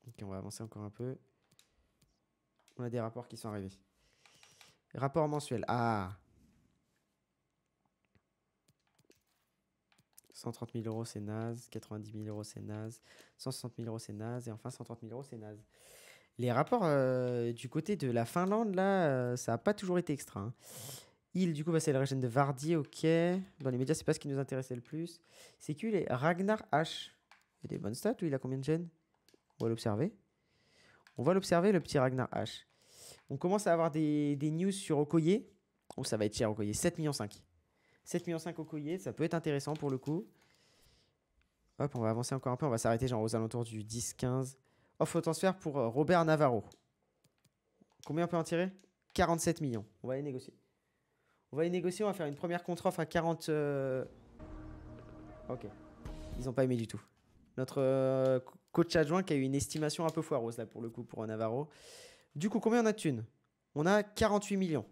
Ok, on va avancer encore un peu. On a des rapports qui sont arrivés. Rapport mensuel. Ah 130 000 euros, c'est naze. 90 000 euros, c'est naze. 160 000 euros, c'est naze. Et enfin, 130 000 euros, c'est naze. Les rapports euh, du côté de la Finlande, là, euh, ça n'a pas toujours été extra. Hein. Il, du coup, bah, c'est le régène de Vardy, ok. Dans les médias, c'est pas ce qui nous intéressait le plus. C'est qui les Ragnar H. Il a des bonnes stats, où il a combien de gènes On va l'observer. On va l'observer, le petit Ragnar H. On commence à avoir des, news sur Okoye. Oh, ça va être cher, Okoye. 7,5 millions. 7,5 millions Okoye, ça peut être intéressant pour le coup. Hop, on va avancer encore un peu. On va s'arrêter genre aux alentours du 10-15. Offre au transfert pour euh, Robert Navarro. Combien on peut en tirer 47 millions. On va aller négocier. On va aller négocier, on va faire une première contre-offre à 40... Euh, ok. Ils n'ont pas aimé du tout. Notre euh, coach adjoint qui a eu une estimation un peu foireuse là pour le coup pour Navarro. Du coup, combien on a de thunes On a 48 millions.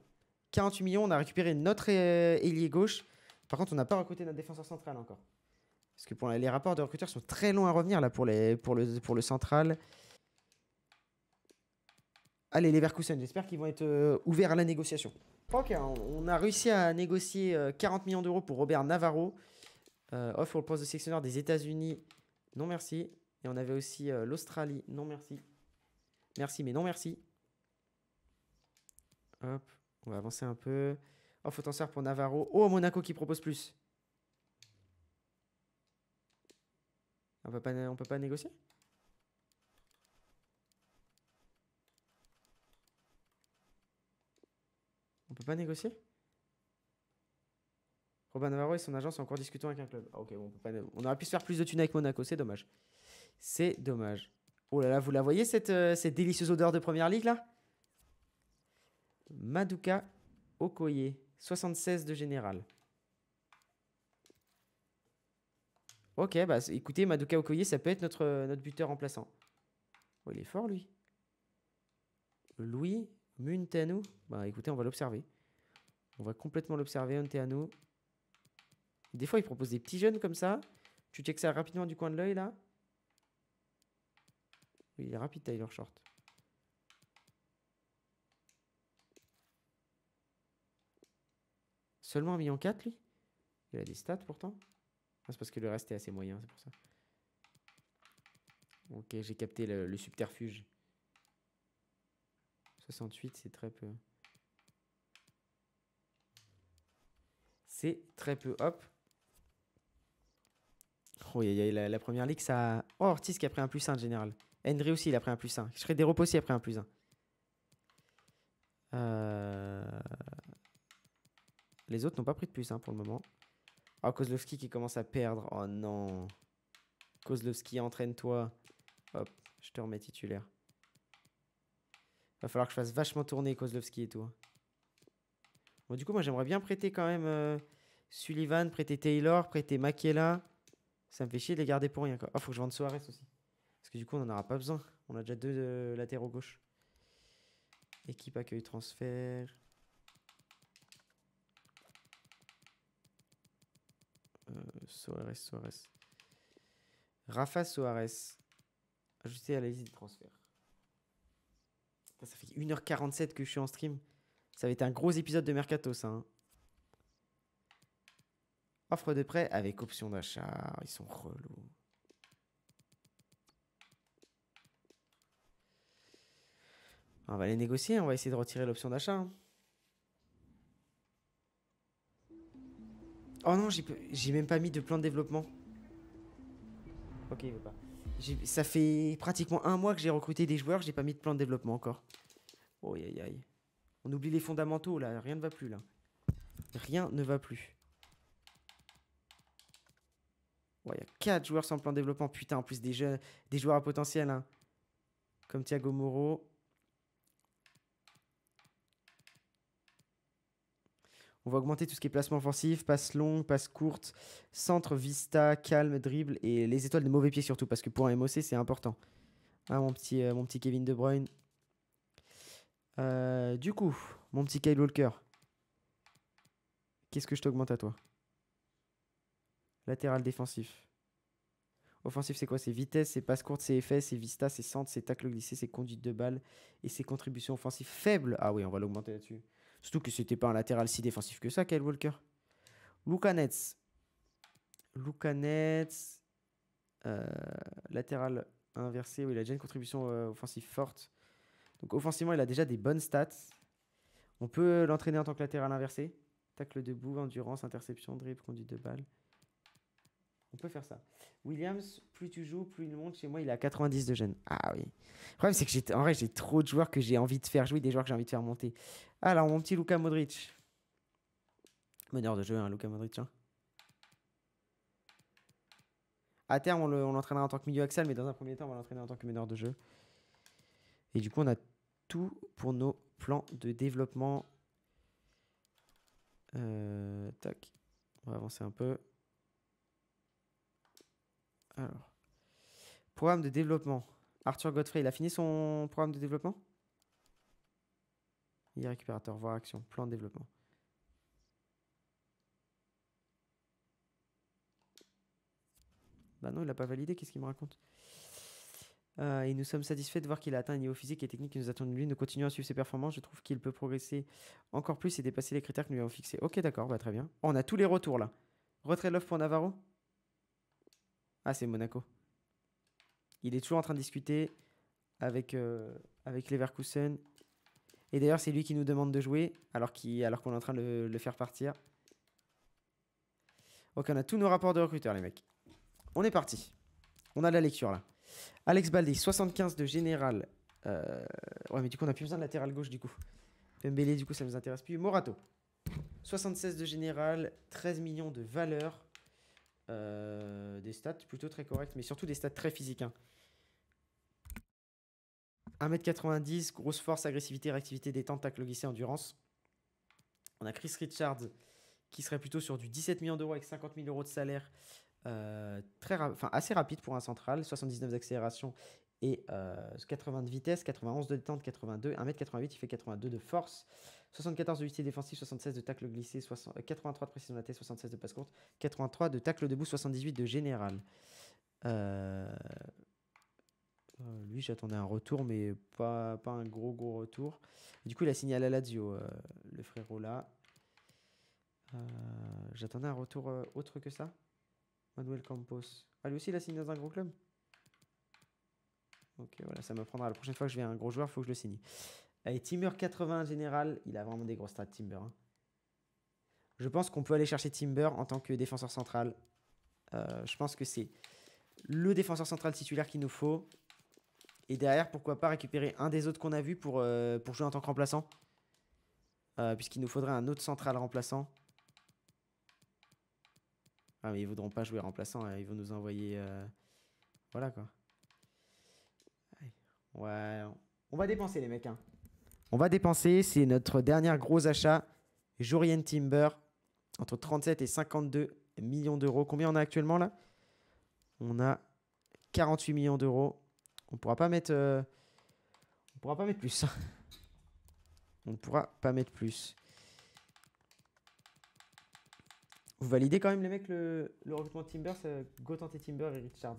48 millions, on a récupéré notre ailier gauche. Par contre, on n'a pas recruté notre défenseur central encore. Parce que pour les rapports de recruteurs sont très longs à revenir là pour, les, pour, le, pour le central. Allez, les Verkusen, j'espère qu'ils vont être euh, ouverts à la négociation. Ok, on a réussi à négocier 40 euh, millions d'euros pour Robert Navarro. Euh, offre pour le poste de sélectionneur des États-Unis, non merci. Et on avait aussi euh, l'Australie, non merci. Merci, mais non merci. Hop, on va avancer un peu. Offre au pour Navarro. Oh, Monaco qui propose plus. On peut pas, peut pas négocier On peut pas négocier Robin Navarro et son agent sont encore discutant avec un club. Ah, on, peut aurait pu se faire plus de thunes avec Monaco, c'est dommage. C'est dommage. Oh là là, vous la voyez cette, euh, cette délicieuse odeur de première ligue là Maduka Okoye, 76 de général. Ok, bah écoutez, Madoka Okoye, ça peut être notre, euh, notre buteur remplaçant. Oh, il est fort, lui. Louis Munteanu. Bah écoutez, on va l'observer. On va complètement l'observer, Muntanu. Des fois, il propose des petits jeunes comme ça. Tu check ça rapidement du coin de l'œil, là. Il est rapide, Tyler Short. Seulement 1,4 million, lui Il a des stats, pourtant. Ah, c'est parce que le reste est assez moyen, c'est pour ça. Ok, j'ai capté le, subterfuge. 68, c'est très peu. C'est très peu. Hop. Oh, il y a la, première ligue, ça... Oh, Ortiz qui a pris un plus 1 général. Henry aussi, il a pris un plus 1. Je serais des repos aussi après un plus 1. Euh, les autres n'ont pas pris de plus 1 pour le moment. Oh, Kozlovski qui commence à perdre. Oh non. Kozlovski, entraîne-toi. Hop, je te remets titulaire. Va falloir que je fasse vachement tourner Kozlovski et tout. Bon, du coup, moi, j'aimerais bien prêter quand même euh, Sullivan, prêter Taylor, prêter Makela. Ça me fait chier de les garder pour rien. Quoi. Oh, faut que je vende Soares aussi. Parce que du coup, on n'en aura pas besoin. On a déjà deux euh, latéraux gauche. Équipe accueille transfert. Soares, Soares. Rafa Soares. Ajouter à la liste de transfert. Ça fait 1h47 que je suis en stream. Ça va être un gros épisode de Mercato, ça. Hein. Offre de prêt avec option d'achat. Ils sont relous. On va les négocier. On va essayer de retirer l'option d'achat. Hein. Oh non, j'ai même pas mis de plan de développement. Ok, il veut pas. Ça fait pratiquement un mois que j'ai recruté des joueurs, j'ai pas mis de plan de développement encore. Oh, aïe aïe. On oublie les fondamentaux là, rien ne va plus là. Rien ne va plus. il y a 4 joueurs sans plan de développement, putain, en plus des, des joueurs à potentiel. Hein. Comme Thiago Moro. On va augmenter tout ce qui est placement offensif, passe longue, passe courte, centre, vista, calme, dribble et les étoiles des mauvais pieds surtout parce que pour un MOC c'est important. Ah, mon petit, euh, mon petit Kevin De Bruyne. Euh, du coup, mon petit Kyle Walker. Qu'est-ce que je t'augmente à toi Latéral défensif. Offensif, c'est quoi C'est vitesse, c'est passe courte, c'est effet, c'est vista, c'est centre, c'est tacle glissé, c'est conduite de balle et c'est contribution offensive faible. Ah oui, on va l'augmenter là-dessus. Surtout que c'était pas un latéral si défensif que ça, Kyle Walker. Luka Nets. Euh, latéral inversé, où il a déjà une contribution euh, offensive forte. Donc offensivement, il a déjà des bonnes stats. On peut l'entraîner en tant que latéral inversé. Tacle debout, endurance, interception, dribble, conduite de balle. On peut faire ça. Williams, plus tu joues, plus il monte. Chez moi, il a 90 de jeunes. Ah oui. Le problème, c'est que j'ai, en vrai, j'ai trop de joueurs que j'ai envie de faire jouer, des joueurs que j'ai envie de faire monter. Alors, mon petit Luka Modric. Meneur de jeu, hein, Modric. A hein. À terme, on l'entraînera en tant que milieu axel, mais dans un premier temps, on va l'entraîner en tant que meneur de jeu. Et du coup, on a tout pour nos plans de développement. Euh, tac. On va avancer un peu. Alors. Programme de développement. Arthur Godfrey, il a fini son programme de développement Il est récupérateur, voir action, plan de développement. Bah non, il n'a pas validé, qu'est-ce qu'il me raconte euh, et nous sommes satisfaits de voir qu'il a atteint un niveau physique et technique qui nous attend de lui. Nous continuons à suivre ses performances. Je trouve qu'il peut progresser encore plus et dépasser les critères que nous lui avons fixés. Ok, d'accord, bah, très bien. on a tous les retours là. Retrait de l'offre pour Navarro ah, c'est Monaco. Il est toujours en train de discuter avec, euh, avec Leverkusen. Et d'ailleurs, c'est lui qui nous demande de jouer, alors qu'on alors est en train de le, faire partir. Ok, on a tous nos rapports de recruteurs, les mecs. On est parti. On a la lecture, là. Alex Baldi, 75 de général. Euh, ouais, mais du coup, on n'a plus besoin de latéral gauche, du coup. Mbélé, du coup, ça ne nous intéresse plus. Morato, 76 de général, 13 millions de valeur. Euh, des stats plutôt très correctes, mais surtout des stats très physiques. 1m90, hein. grosse force, agressivité, réactivité, détente, tacle glissé, endurance. On a Chris Richards qui serait plutôt sur du 17 millions d'euros avec 50 000 euros de salaire. Euh, très assez rapide pour un central, 79 d'accélération et 80 euh, de vitesse, 91 de détente, 82, 1m88, il fait 82 de force. 74 de huitier défensif, 76 de tacle glissé, 83 de précision de la tête, 76 de passe courte, 83 de tacle debout, 78 de général. Euh, euh, lui, j'attendais un retour, mais pas, un gros gros retour. du coup, il a signé à la Lazio, euh, le frérot là. j'attendais un retour autre que ça. Manuel Campos. Ah, lui aussi, il a signé dans un gros club Ok, voilà, ça me prendra. La prochaine fois que je vais à un gros joueur, il faut que je le signe. Allez, Timber 80 en général. Il a vraiment des grosses stats, Timber. Hein. Je pense qu'on peut aller chercher Timber en tant que défenseur central. Euh, je pense que c'est le défenseur central titulaire qu'il nous faut. Et derrière, pourquoi pas récupérer un des autres qu'on a vu pour, euh, pour jouer en tant que remplaçant. Euh, puisqu'il nous faudrait un autre central remplaçant. Ah mais ils voudront pas jouer remplaçant, hein. ils vont nous envoyer... Voilà quoi. Ouais, on va dépenser les mecs. Hein. On va dépenser, c'est notre dernier gros achat, Jorien Timber, entre 37 et 52 millions d'euros. Combien on a actuellement là On a 48 millions d'euros. On pourra pas mettre, euh, on pourra pas mettre plus. Hein. on ne pourra pas mettre plus. Vous validez quand même les mecs le, recrutement de Timbers, euh, go tenter Timbers et Richards.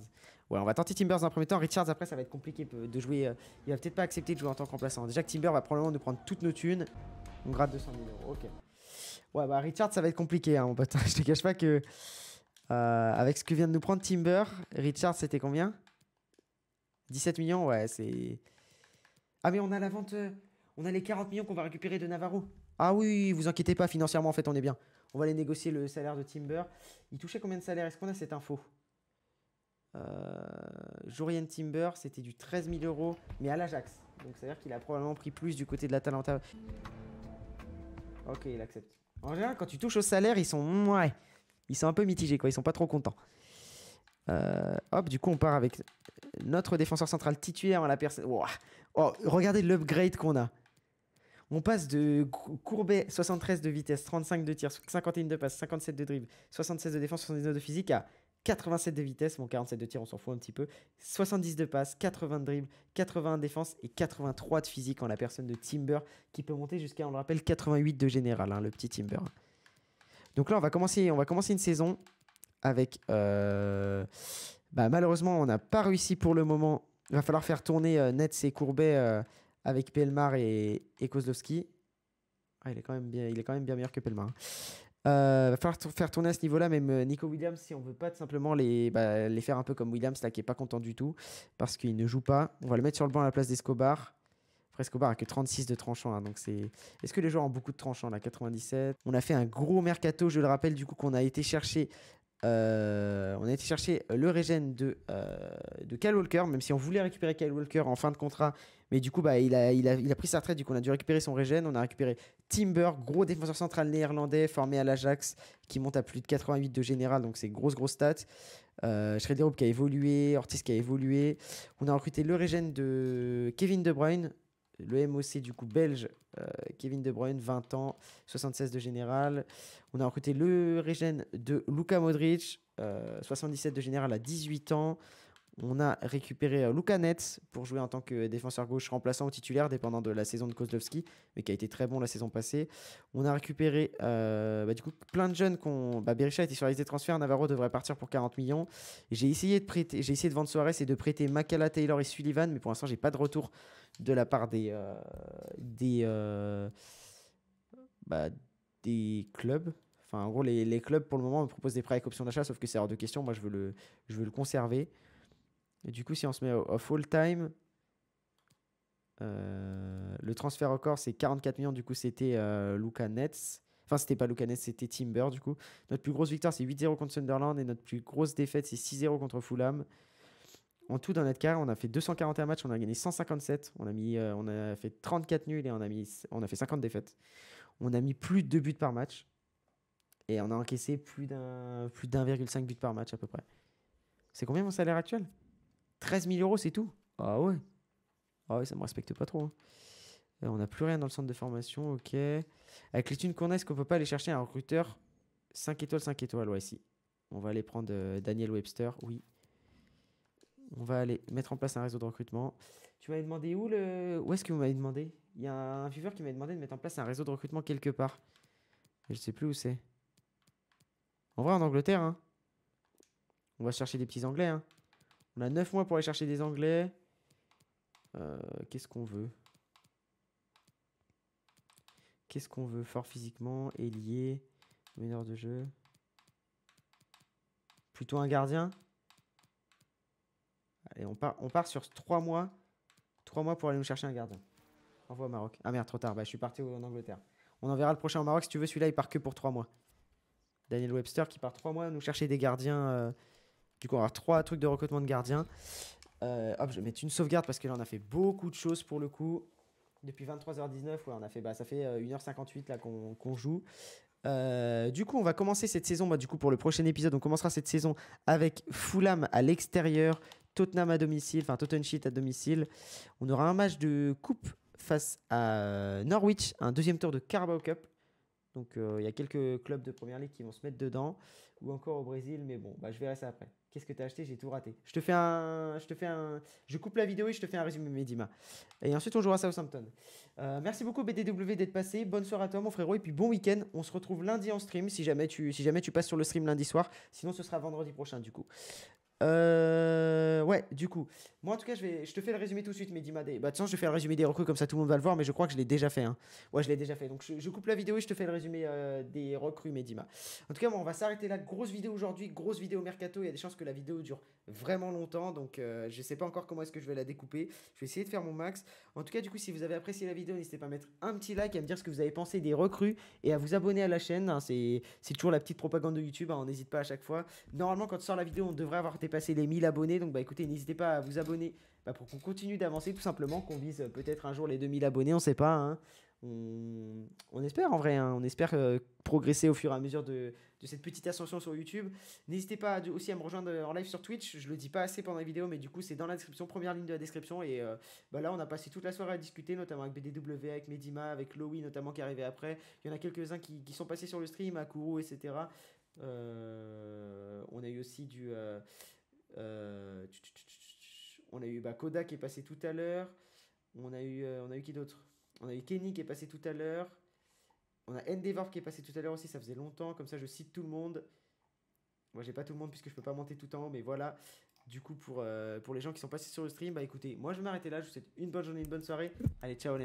Ouais, on va tenter Timbers dans un premier temps. Richards après ça va être compliqué de jouer. Euh, il va peut-être pas accepter de jouer en tant que remplaçant. Déjà que Timber va probablement nous prendre toutes nos thunes. On gratte 200 000 euros. Ok. Ouais bah Richards ça va être compliqué hein, mon pote. Je te cache pas que euh, avec ce que vient de nous prendre Timber, Richards c'était combien 17 millions ouais c'est. Ah mais on a la vente, on a les 40 millions qu'on va récupérer de Navarro. Ah oui, vous inquiétez pas financièrement en fait on est bien on va aller négocier le salaire de Timber. Il touchait combien de salaire Est-ce qu'on a cette info euh, Timber, c'était du 13 000 euros, mais à l'Ajax. Donc ça veut dire qu'il a probablement pris plus du côté de la l'Atalanta. Ok, il accepte. En général, quand tu touches au salaire, ils sont... Ouais, ils sont un peu mitigés, quoi. Ils sont pas trop contents. Euh, hop, du coup, on part avec notre défenseur central titulaire la personne. Oh, regardez l'upgrade qu'on a. On passe de Courbet, 73 de vitesse, 35 de tir, 51 de passe, 57 de dribble, 76 de défense, 79 de physique à 87 de vitesse, bon 47 de tir, on s'en fout un petit peu, 70 de passe, 80 de dribble, 81 de défense et 83 de physique en la personne de Timber qui peut monter jusqu'à, on le rappelle, 88 de général, hein, le petit Timber. Donc là, on va commencer, on va commencer une saison avec. Euh, bah, malheureusement, on n'a pas réussi pour le moment. Il va falloir faire tourner euh, Nets et Courbet euh, avec Pelmar et, Kozlowski. Ah, il, est quand même bien, il est quand même bien meilleur que Pelmar. Il hein. euh, va falloir faire tourner à ce niveau-là, même euh, Nico Williams, si on veut pas simplement les, bah, les faire un peu comme Williams, là, qui est pas content du tout, parce qu'il ne joue pas. On va le mettre sur le banc à la place d'Escobar. Après, Escobar a que 36 de tranchant. Hein, donc c'est... Est-ce que les joueurs ont beaucoup de tranchants, là 97. On a fait un gros mercato, je le rappelle, du coup, qu'on a été chercher euh, on a été chercher euh, le régène de, euh, de Kyle Walker, même si on voulait récupérer Kyle Walker en fin de contrat. Mais du coup, bah, il, a, il, a, pris sa retraite, du coup, on a dû récupérer son régène. On a récupéré Timber, gros défenseur central néerlandais, formé à l'Ajax, qui monte à plus de 88 de général, donc c'est grosse, grosse stat. Euh, qui a évolué, Ortiz qui a évolué. On a recruté le régène de Kevin De Bruyne, le MOC du coup belge, euh, Kevin De Bruyne, 20 ans, 76 de général. On a recruté le régène de Luca Modric, 77 euh, de général à 18 ans. On a récupéré euh, Luka Netz pour jouer en tant que euh, défenseur gauche remplaçant au titulaire, dépendant de la saison de Kozlowski mais qui a été très bon la saison passée. On a récupéré euh, bah, du coup plein de jeunes qu'on. Bah, Berisha était sur la liste des transferts, Navarro devrait partir pour 40 millions. J'ai essayé de prêter, j'ai essayé de vendre Soares et de prêter Makala, Taylor et Sullivan, mais pour l'instant j'ai pas de retour de la part des bah, des clubs. Enfin, en gros, les, clubs pour le moment me proposent des prêts avec option d'achat, sauf que c'est hors de question. Moi, je veux le, je veux le conserver. Et du coup, si on se met off all time, euh, le transfert record, c'est 44 millions. Du coup, c'était euh, Luca Nets. Enfin, c'était pas Luca Nets, c'était Timber, du coup. Notre plus grosse victoire, c'est 8-0 contre Sunderland. Et notre plus grosse défaite, c'est 6-0 contre Fulham. En tout, dans notre carrière, on a fait 241 matchs, on a gagné 157. On a, mis, euh, on a fait 34 nuls et on a, mis, on a fait 50 défaites. On a mis plus de 2 buts par match. Et on a encaissé plus plus d'1,5 buts par match à peu près. C'est combien mon salaire actuel 13 000 euros, c'est tout Ah ouais Ah ouais, ça me respecte pas trop. Hein. Euh, on n'a plus rien dans le centre de formation, ok. Avec les thunes qu'on a, est-ce qu'on peut pas aller chercher un recruteur 5 étoiles, 5 étoiles, ouais, si. On va aller prendre euh, Daniel Webster, oui. On va aller mettre en place un réseau de recrutement. Tu m'avais demandé où le. Où est-ce que vous m'avez demandé Il y a un viewer qui m'a demandé de mettre en place un réseau de recrutement quelque part. je sais plus où c'est. En vrai, en Angleterre, hein. On va chercher des petits Anglais, hein. On a 9 mois pour aller chercher des Anglais. Euh, qu'est-ce qu'on veut Qu'est-ce qu'on veut Fort physiquement, ailier, meneur de jeu. Plutôt un gardien Allez, on part, on part sur 3 mois. 3 mois pour aller nous chercher un gardien. Envoie au Maroc. Ah merde, trop tard. Bah, je suis parti en Angleterre. On enverra le prochain au Maroc. Si tu veux, celui-là, il part que pour 3 mois. Daniel Webster qui part 3 mois nous chercher des gardiens. Euh, du coup, on aura trois trucs de recrutement de gardiens. Euh, hop, je vais mettre une sauvegarde parce que là, on a fait beaucoup de choses pour le coup. Depuis 23h19, on a fait, bah, ça fait 1h58 euh, là qu'on joue. Euh, du coup, on va commencer cette saison. Bah, du coup, pour le prochain épisode, on commencera cette saison avec Fulham à l'extérieur, Tottenham à domicile, enfin Tottenham à domicile. On aura un match de coupe face à Norwich, un deuxième tour de Carabao Cup. Donc, il y a quelques clubs de première ligue qui vont se mettre dedans, ou encore au Brésil, mais bon, bah, je verrai ça après. Qu'est-ce que t'as acheté J'ai tout raté. Je te fais un, je te fais un, je coupe la vidéo et je te fais un résumé Medima. Et ensuite on jouera à Southampton. Euh, merci beaucoup BDW d'être passé. Bonne soirée à toi mon frérot et puis bon week-end. On se retrouve lundi en stream si jamais tu, si jamais tu passes sur le stream lundi soir. Sinon ce sera vendredi prochain du coup. Euh, ouais, du coup. Moi, en tout cas, je, vais, je te fais le résumé tout de suite, mais Bah, de toute façon, je fais faire le résumé des recrues, comme ça tout le monde va le voir, mais je crois que je l'ai déjà fait. Hein. Ouais, je l'ai déjà fait. Donc, je, coupe la vidéo et je te fais le résumé euh, des recrues, Medima. En tout cas, bon, on va s'arrêter là. Grosse vidéo aujourd'hui, grosse vidéo mercato. Il y a des chances que la vidéo dure vraiment longtemps, donc euh, je sais pas encore comment est-ce que je vais la découper. Je vais essayer de faire mon max. En tout cas, du coup, si vous avez apprécié la vidéo, n'hésitez pas à mettre un petit like, à me dire ce que vous avez pensé des recrues et à vous abonner à la chaîne. Hein. C'est toujours la petite propagande de YouTube, hein. on n'hésite pas à chaque fois. Normalement, quand sort la vidéo, on devrait avoir des passer les 1000 abonnés. Donc bah écoutez, n'hésitez pas à vous abonner bah, pour qu'on continue d'avancer tout simplement, qu'on vise euh, peut-être un jour les 2000 abonnés, on sait pas. Hein. On, espère en vrai, hein. on espère euh, progresser au fur et à mesure de, cette petite ascension sur YouTube. N'hésitez pas aussi à me rejoindre euh, en live sur Twitch, je le dis pas assez pendant la vidéo, mais du coup c'est dans la description, première ligne de la description. Et bah là on a passé toute la soirée à discuter, notamment avec BDW, avec Medima, avec Louis notamment qui est arrivé après. Il y en a quelques-uns qui, sont passés sur le stream, Akuru, etc. on a eu aussi du... Euh, on a eu bah, Koda qui est passé tout à l'heure. On a eu, euh, on a eu qui d'autre On a eu Kenny qui est passé tout à l'heure. On a Endeavor qui est passé tout à l'heure aussi, ça faisait longtemps. Comme ça, je cite tout le monde. Moi, j'ai pas tout le monde puisque je peux pas monter tout en haut, mais voilà. Du coup, pour, euh, pour les gens qui sont passés sur le stream, bah écoutez, moi je vais m'arrêter là. Je vous souhaite une bonne journée, une bonne soirée. Allez, ciao les